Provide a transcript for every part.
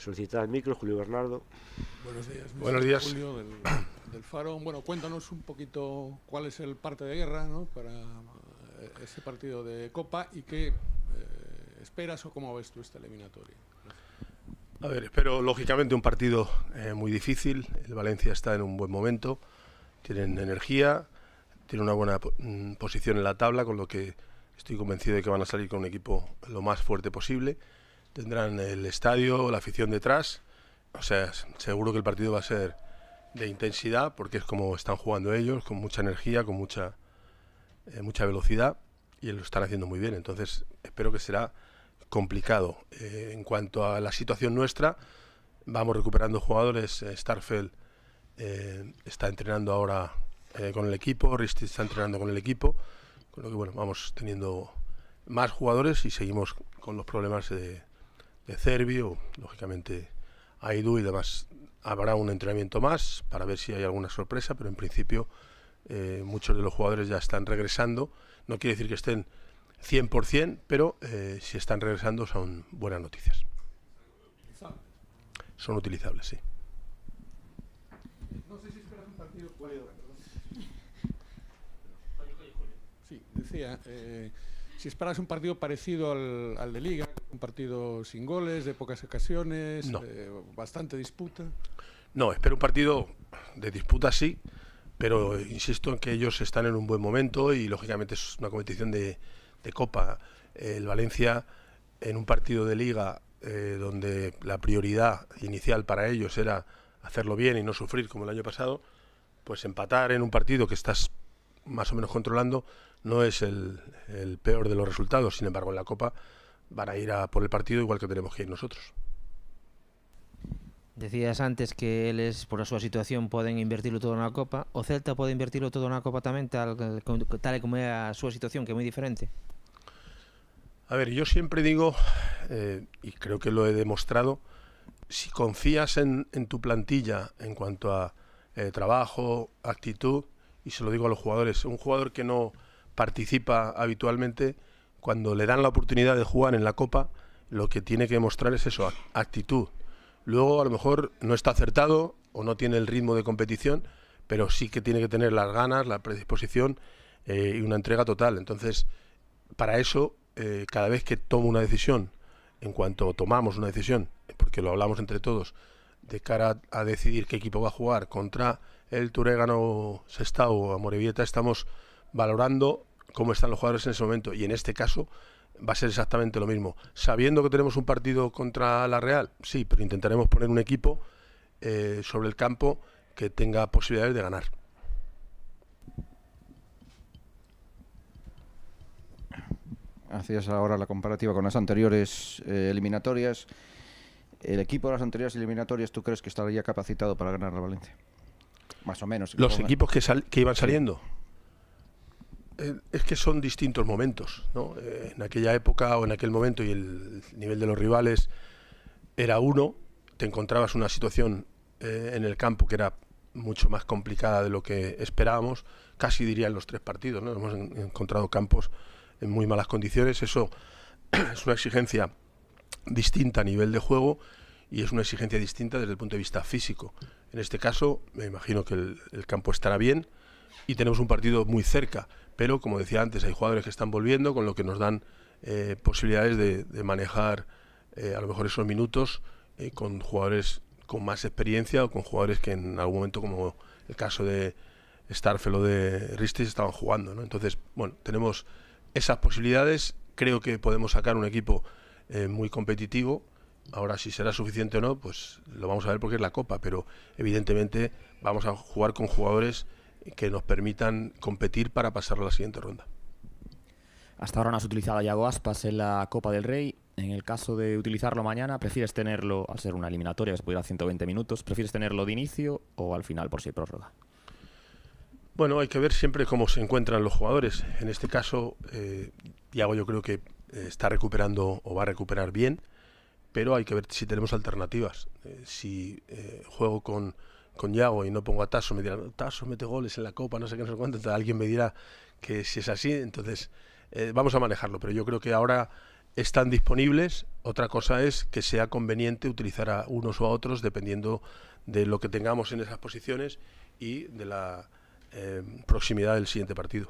solicitar el micro, Julio Bernardo. Buenos días, Buenos días. Julio del, Faro. Bueno, cuéntanos un poquito cuál es el parte de guerra ¿no? para eh, ese partido de Copa y qué eh, esperas o cómo ves tú esta eliminatoria. A ver, espero lógicamente un partido eh, muy difícil. El Valencia está en un buen momento, tienen energía, tienen una buena mm, posición en la tabla, con lo que estoy convencido de que van a salir con un equipo lo más fuerte posible tendrán el estadio, la afición detrás. O sea, seguro que el partido va a ser de intensidad porque es como están jugando ellos, con mucha energía, con mucha, eh, mucha velocidad y lo están haciendo muy bien. Entonces, espero que será complicado. Eh, en cuanto a la situación nuestra, vamos recuperando jugadores. Eh, Starfeld está entrenando ahora con el equipo, Risti está entrenando con el equipo, con lo que bueno, vamos teniendo más jugadores y seguimos con los problemas de Cervio, lógicamente Aidu y demás. Habrá un entrenamiento más para ver si hay alguna sorpresa, pero en principio eh, muchos de los jugadores ya están regresando. No quiere decir que estén 100%, pero eh, si están regresando son buenas noticias. Son utilizables, sí. No sé si un partido. decía. Eh, si esperas un partido parecido al, de Liga, un partido sin goles, de pocas ocasiones, eh, bastante disputa. No, espero un partido de disputa sí, pero insisto en que ellos están en un buen momento y lógicamente es una competición de, Copa. El Valencia en un partido de Liga eh, donde la prioridad inicial para ellos era hacerlo bien y no sufrir como el año pasado, pues empatar en un partido que estás más o menos controlando, no es el, peor de los resultados. Sin embargo, en la Copa van a ir a por el partido igual que tenemos que ir nosotros. Decías antes que él es, por su situación, pueden invertirlo todo en la Copa. O Celta puede invertirlo todo en la Copa también, tal, y e como era su situación, que es muy diferente? A ver, yo siempre digo, eh, y creo que lo he demostrado, si confías en, tu plantilla en cuanto a eh, trabajo, actitud, y se lo digo a los jugadores, un jugador que no participa habitualmente, cuando le dan la oportunidad de jugar en la Copa, lo que tiene que mostrar es eso, actitud. Luego a lo mejor no está acertado o no tiene el ritmo de competición, pero sí que tiene que tener las ganas, la predisposición eh, y una entrega total. Entonces, para eso, eh, cada vez que tomo una decisión, en cuanto tomamos una decisión, porque lo hablamos entre todos, de cara a decidir qué equipo va a jugar, contra el Turégano está, o Amorevieta, estamos valorando cómo están los jugadores en ese momento. Y en este caso va a ser exactamente lo mismo. Sabiendo que tenemos un partido contra la Real, sí, pero intentaremos poner un equipo eh, sobre el campo que tenga posibilidades de ganar. Hacías ahora la comparativa con las anteriores eh, eliminatorias. ¿El equipo de las anteriores eliminatorias tú crees que estaría capacitado para ganar la Valencia? más o menos. ¿Los equipos que, iban saliendo? Eh, es que son distintos momentos, ¿no? Eh, en aquella época o en aquel momento y el nivel de los rivales era uno, te encontrabas una situación eh, en el campo que era mucho más complicada de lo que esperábamos, casi diría en los tres partidos, ¿no? Hemos encontrado campos en muy malas condiciones, eso es una exigencia distinta a nivel de juego y es una exigencia distinta desde el punto de vista físico. En este caso, me imagino que el, campo estará bien y tenemos un partido muy cerca, pero como decía antes, hay jugadores que están volviendo, con lo que nos dan eh, posibilidades de, manejar eh, a lo mejor esos minutos eh, con jugadores con más experiencia o con jugadores que en algún momento, como el caso de Starfellow o de Ristis, estaban jugando. Entonces, bueno, tenemos esas posibilidades. Creo que podemos sacar un equipo muy competitivo Ahora, si será suficiente o no, pues lo vamos a ver porque es la Copa, pero evidentemente vamos a jugar con jugadores que nos permitan competir para pasar a la siguiente ronda. Hasta ahora no has utilizado a Yago Aspas en la Copa del Rey. En el caso de utilizarlo mañana, ¿prefieres tenerlo, al ser una eliminatoria que ir a 120 minutos, ¿prefieres tenerlo de inicio o al final por si hay prórroga? Bueno, hay que ver siempre cómo se encuentran los jugadores. En este caso, eh, yo creo que eh, está recuperando o va a recuperar bien pero hay que ver si tenemos alternativas. Eh, si eh, juego con, con Yago y no pongo a Tasso, me dirán, Tasso mete goles en la Copa, no sé qué, no sé cuánto, alguien me dirá que si es así, entonces eh, vamos a manejarlo, pero yo creo que ahora están disponibles, otra cosa es que sea conveniente utilizar a unos o a otros dependiendo de lo que tengamos en esas posiciones y de la proximidad del siguiente partido.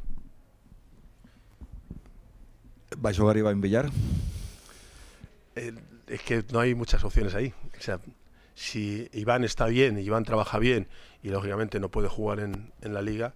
¿Vais a jugar a Villar? es que no hay muchas opciones ahí. O sea, si Iván está bien, Iván trabaja bien y lógicamente no puede jugar en, en la liga,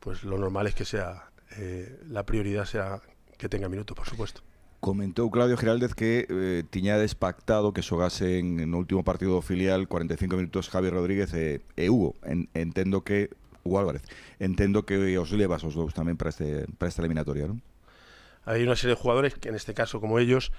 pues lo normal es que sea eh, la prioridad sea que tenga minutos, por supuesto. Comentó Claudio Giraldez que eh, ...Tiñades pactado que sogase en, el último partido filial 45 minutos Javi Rodríguez eh, e, Hugo. entiendo que Hugo Álvarez. Entiendo que os llevas os dos también para, este, para esta eliminatoria, ¿no? Hay una serie de jugadores que en este caso, como ellos,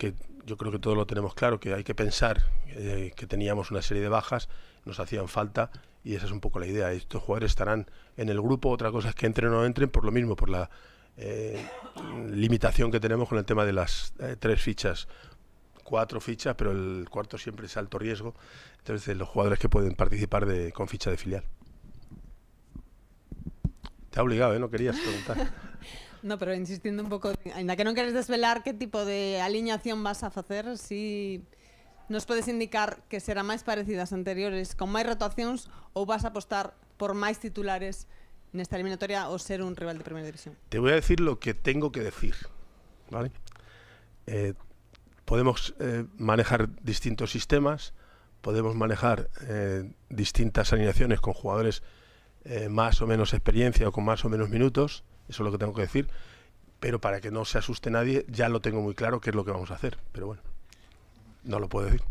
que yo creo que todo lo tenemos claro, que hay que pensar eh, que teníamos una serie de bajas, nos hacían falta y esa es un poco la idea. Estos jugadores estarán en el grupo, otra cosa es que entren o no entren por lo mismo, por la eh, limitación que tenemos con el tema de las eh, tres fichas, cuatro fichas, pero el cuarto siempre es alto riesgo, entonces los jugadores que pueden participar de, con ficha de filial. Te ha obligado, No querías preguntar. No, pero insistiendo un poco, ainda que no quieres desvelar qué tipo de alineación vas a hacer, si nos puedes indicar que será más parecidas anteriores con más rotaciones o vas a apostar por más titulares en esta eliminatoria o ser un rival de Primera División? Te voy a decir lo que tengo que decir, ¿vale? Eh, podemos eh, manejar distintos sistemas, podemos manejar eh, distintas alineaciones con jugadores más o menos experiencia o con más o menos minutos, eso es lo que tengo que decir. Pero para que no se asuste nadie, ya lo tengo muy claro qué es lo que vamos a hacer. Pero bueno, no lo puedo decir.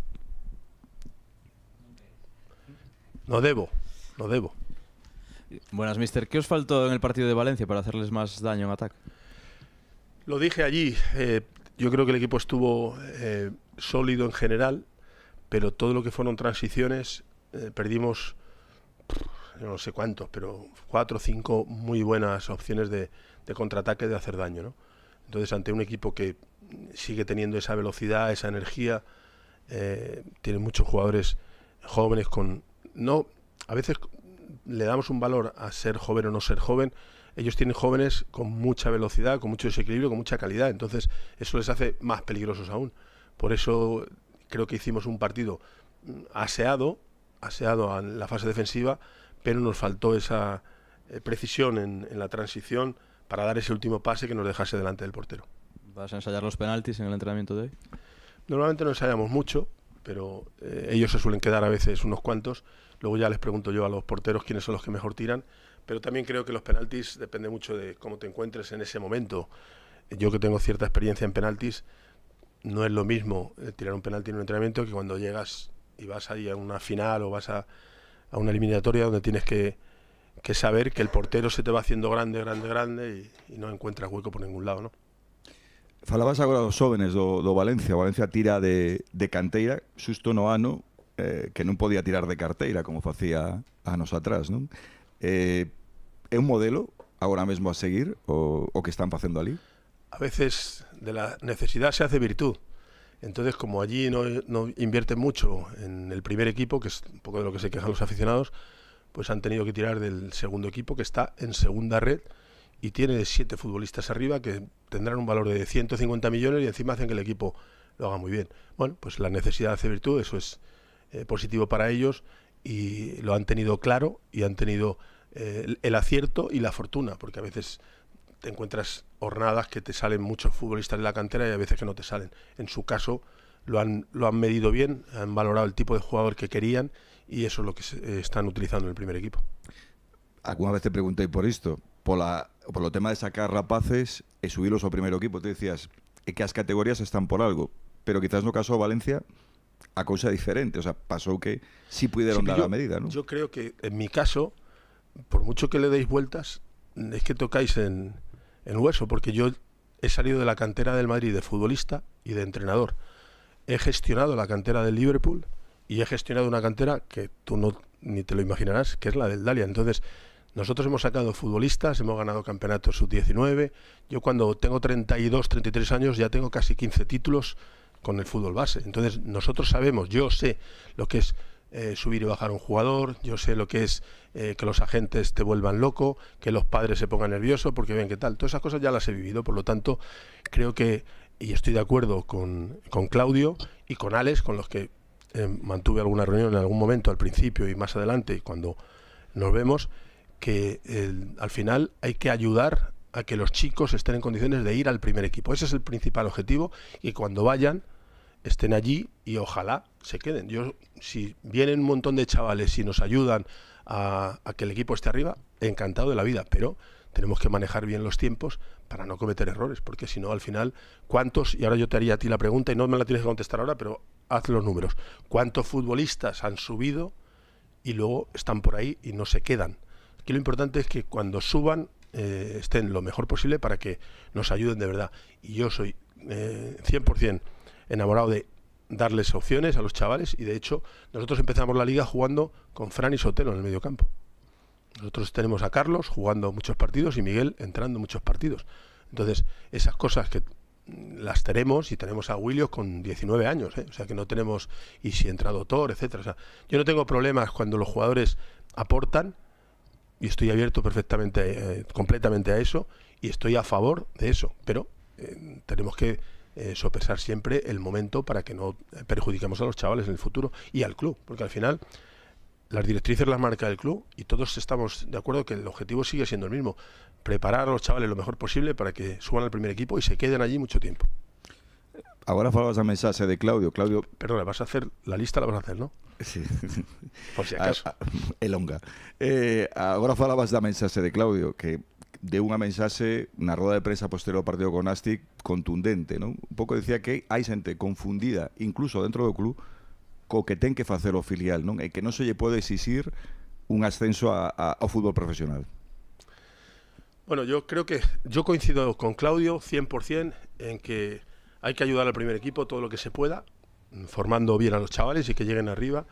No debo, no debo. Buenas, mister. ¿Qué os faltó en el partido de Valencia para hacerles más daño en ataque? Lo dije allí. Eh, yo creo que el equipo estuvo eh, sólido en general, pero todo lo que fueron transiciones, eh, perdimos no sé cuántos, pero cuatro o cinco muy buenas opciones de, contraataque de hacer daño. ¿no? Entonces, ante un equipo que sigue teniendo esa velocidad, esa energía, eh, tiene muchos jugadores jóvenes con... no A veces le damos un valor a ser joven o no ser joven. Ellos tienen jóvenes con mucha velocidad, con mucho desequilibrio, con mucha calidad. Entonces, eso les hace más peligrosos aún. Por eso creo que hicimos un partido aseado, aseado en la fase defensiva, pero nos faltó esa eh, precisión en, la transición para dar ese último pase que nos dejase delante del portero. ¿Vas a ensayar los penaltis en el entrenamiento de hoy? Normalmente no ensayamos mucho, pero eh, ellos se suelen quedar a veces unos cuantos. Luego ya les pregunto yo a los porteros quiénes son los que mejor tiran, pero también creo que los penaltis depende mucho de cómo te encuentres en ese momento. Yo que tengo cierta experiencia en penaltis, no es lo mismo eh, tirar un penalti en un entrenamiento que cuando llegas y vas a ir a una final o vas a a una eliminatoria donde tienes que, que, saber que el portero se te va haciendo grande, grande, grande y, y no encuentras hueco por ningún lado, ¿no? Falabas agora dos jóvenes do, do Valencia. Valencia tira de, de canteira, susto no ano, eh, que non podía tirar de carteira como facía anos atrás, non? Eh, é un modelo agora mesmo a seguir o, o que están facendo ali? A veces de la necesidad se hace virtud. Entonces, como allí no, invierten mucho en el primer equipo, que es un poco de lo que se quejan los aficionados, pues han tenido que tirar del segundo equipo, que está en segunda red y tiene siete futbolistas arriba que tendrán un valor de 150 millones y encima hacen que el equipo lo haga muy bien. Bueno, pues la necesidad hace virtud, eso es eh, positivo para ellos y lo han tenido claro y han tenido eh, el acierto y la fortuna, porque a veces te encuentras hornadas que te salen muchos futbolistas de la cantera y a veces que no te salen. En su caso lo han, lo han medido bien, han valorado el tipo de jugador que querían y eso es lo que eh, están utilizando en el primer equipo. Alguna vez te preguntéis por esto, por, la, por lo tema de sacar rapaces y eh, subirlos al primer equipo. te decías que las categorías están por algo, pero quizás no caso Valencia a cosa diferente. O sea, pasó que sí pudieron dar la medida, ¿no? Yo creo que en mi caso, por mucho que le deis vueltas, es que tocáis en, en hueso, porque yo he salido de la cantera del Madrid de futbolista y de entrenador. He gestionado la cantera del Liverpool y he gestionado una cantera que tú no ni te lo imaginarás, que es la del Dalia. Entonces, nosotros hemos sacado futbolistas, hemos ganado campeonatos sub-19. Yo cuando tengo 32, 33 años ya tengo casi 15 títulos con el fútbol base. Entonces, nosotros sabemos, yo sé lo que es eh, subir y bajar un jugador, yo sé lo que es eh, que los agentes te vuelvan loco, que los padres se pongan nerviosos porque ven qué tal. Todas esas cosas ya las he vivido, por lo tanto, creo que, y estoy de acuerdo con, con Claudio y con Alex, con los que eh, mantuve alguna reunión en algún momento al principio y más adelante, cuando nos vemos, que al final hay que ayudar a que los chicos estén en condiciones de ir al primer equipo. Ese es el principal objetivo y cuando vayan estén allí y ojalá se queden. Yo, si vienen un montón de chavales y nos ayudan a, que el equipo esté arriba, encantado de la vida, pero tenemos que manejar bien los tiempos para no cometer errores, porque si no, al final, ¿cuántos? Y ahora yo te haría a ti la pregunta y no me la tienes que contestar ahora, pero haz los números. ¿Cuántos futbolistas han subido y luego están por ahí y no se quedan? Que lo importante es que cuando suban eh, estén lo mejor posible para que nos ayuden de verdad. Y yo soy 100% eh, enamorado de darles opciones a los chavales y de hecho nosotros empezamos la liga jugando con Fran y Sotelo en el medio campo. Nosotros tenemos a Carlos jugando muchos partidos y Miguel entrando muchos partidos. Entonces, esas cosas que las tenemos y tenemos a Williams con 19 años, ¿eh? o sea que no tenemos y si entra doctor, etcétera. O yo no tengo problemas cuando los jugadores aportan y estoy abierto perfectamente, eh, completamente a eso y estoy a favor de eso, pero eh, tenemos que eh, sopesar siempre el momento para que no perjudiquemos a los chavales en el futuro y al club, porque al final las directrices las marca el club y todos estamos de acuerdo que el objetivo sigue siendo el mismo, preparar a los chavales lo mejor posible para que suban al primer equipo y se queden allí mucho tiempo. Ahora falabas a mensaje de Claudio. Claudio. Perdona, vas a hacer la lista, la vas a hacer, ¿no? Sí. Por si acaso. a, elonga. falabas de mensaje de Claudio que de un mensaje, una rueda de prensa posterior al partido con Astic, contundente, ¿no? Un poco decía que hay gente confundida, incluso dentro del club, con que ten que facer lo filial, no e que no se le puede exigir un ascenso a, fútbol profesional. Bueno, yo creo que yo coincido con Claudio 100% en que hay que ayudar al primer equipo todo lo que se pueda, formando bien a los chavales y que lleguen arriba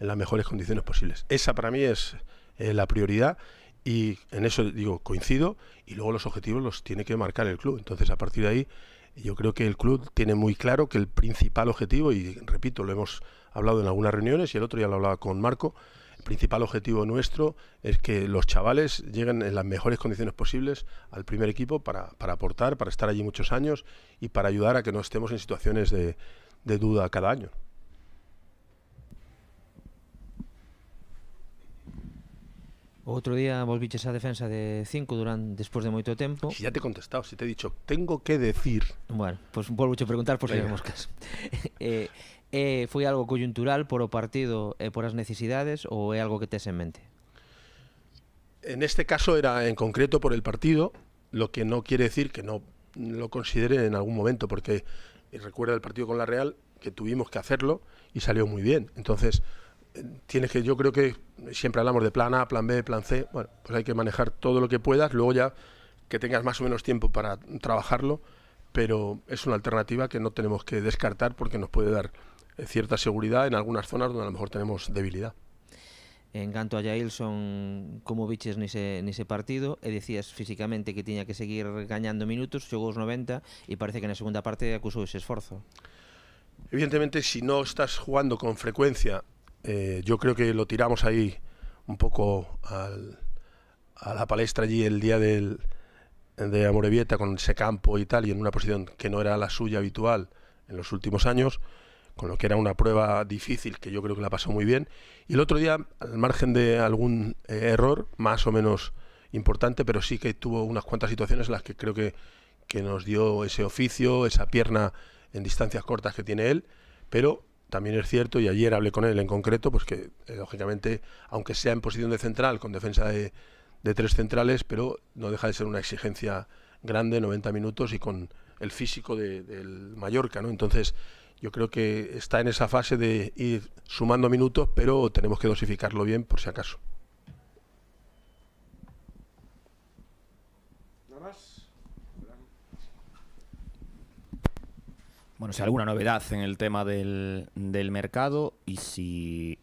en las mejores condiciones posibles. Esa para mí es la prioridad y en eso digo, coincido, y luego los objetivos los tiene que marcar el club. Entonces, a partir de ahí, yo creo que el club tiene muy claro que el principal objetivo, y repito, lo hemos hablado en algunas reuniones y el otro ya lo hablaba con Marco, el principal objetivo nuestro es que los chavales lleguen en las mejores condiciones posibles al primer equipo para, para aportar, para estar allí muchos años y para ayudar a que no estemos en situaciones de duda cada año. Otro día volviches a defensa de 5 durante después de mucho tiempo. Si ya te he contestado, si te he dicho, tengo que decir. Bueno, pues, vuelvo a preguntar por si si moscas. eh, eh, ¿Fue algo coyuntural por el partido eh, por las necesidades o es algo que tes en mente? En este caso era en concreto por el partido, lo que no quiere decir que no lo considere en algún momento, porque recuerda el partido con la Real que tuvimos que hacerlo y salió muy bien. Entonces, tienes que, yo creo que siempre hablamos de plan A, plan B, plan C, bueno, pues hay que manejar todo lo que puedas, luego ya que tengas más o menos tiempo para trabajarlo, pero es una alternativa que no tenemos que descartar porque nos puede dar eh, cierta seguridad en algunas zonas donde a lo mejor tenemos debilidad. En canto a Jailson, como biches ni ese partido, e Decías físicamente que tenía que seguir ganando minutos, Llegó 90 y parece que en la segunda parte acusó ese esfuerzo Evidentemente, si no estás jugando con frecuencia eh, yo creo que lo tiramos ahí un poco a la palestra allí el día del, de Amorevieta con ese campo y tal, y en una posición que no era la suya habitual en los últimos años, con lo que era una prueba difícil que yo creo que la pasó muy bien. Y el otro día, al margen de algún eh, error, más o menos importante, pero sí que tuvo unas cuantas situaciones en las que creo que, que nos dio ese oficio, esa pierna en distancias cortas que tiene él, pero también es cierto, y ayer hablé con él en concreto, pues que eh, lógicamente, aunque sea en posición de central, con defensa de, tres centrales, pero no deja de ser una exigencia grande, 90 minutos y con el físico del Mallorca, ¿no? Entonces, yo creo que está en esa fase de ir sumando minutos, pero tenemos que dosificarlo bien por si acaso. ¿Nada más? bueno, si alguna novedad en el tema del, mercado y si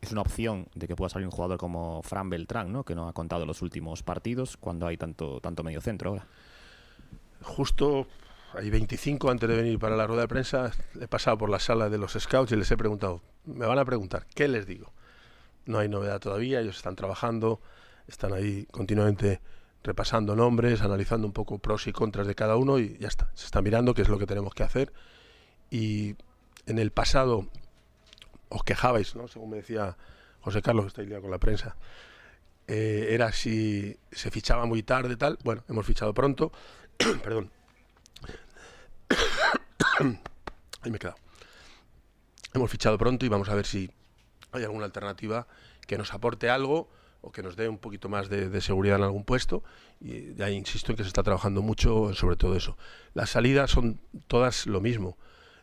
es una opción de que pueda salir un jugador como Fran Beltrán, ¿no? que no ha contado los últimos partidos cuando hay tanto, tanto medio centro ahora. Justo hay 25 antes de venir para la rueda de prensa, he pasado por la sala de los scouts y les he preguntado, me van a preguntar, ¿qué les digo? No hay novedad todavía, ellos están trabajando, están ahí continuamente repasando nombres, analizando un poco pros y contras de cada uno y ya está. Se está mirando qué es lo que tenemos que hacer. Y en el pasado os quejabais, ¿no? Según me decía José Carlos, que está liado con la prensa. Eh, era si se fichaba muy tarde, tal. Bueno, hemos fichado pronto. Perdón. Ahí me he quedado. Hemos fichado pronto y vamos a ver si hay alguna alternativa que nos aporte algo o que nos dé un poquito más de, seguridad en algún puesto. Y ya insisto en que se está trabajando mucho sobre todo eso. Las salidas son todas lo mismo.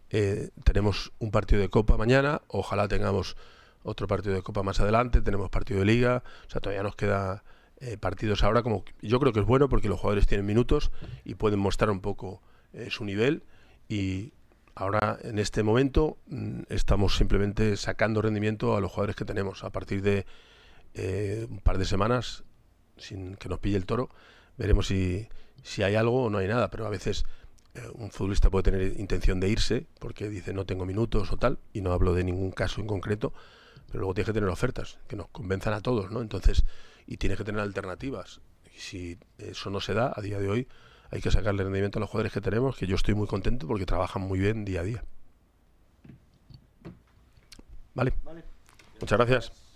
Eh, tenemos un partido de Copa mañana, ojalá tengamos otro partido de Copa más adelante, tenemos partido de Liga, o sea, todavía nos queda eh, partidos ahora. como Yo creo que es bueno porque los jugadores tienen minutos y pueden mostrar un poco eh, su nivel y ahora en este momento mm, estamos simplemente sacando rendimiento a los jugadores que tenemos. A partir de eh, un par de semanas, sin que nos pille el toro, veremos si, si hay algo o no hay nada, pero a veces eh, un futbolista puede tener intención de irse porque dice no tengo minutos o tal, y no hablo de ningún caso en concreto, pero luego tienes que tener ofertas que nos convenzan a todos, ¿no? Entonces, y tienes que tener alternativas. Y si eso no se da a día de hoy, hay que sacarle rendimiento a los jugadores que tenemos, que yo estoy muy contento porque trabajan muy bien día a día. vale. Muchas gracias.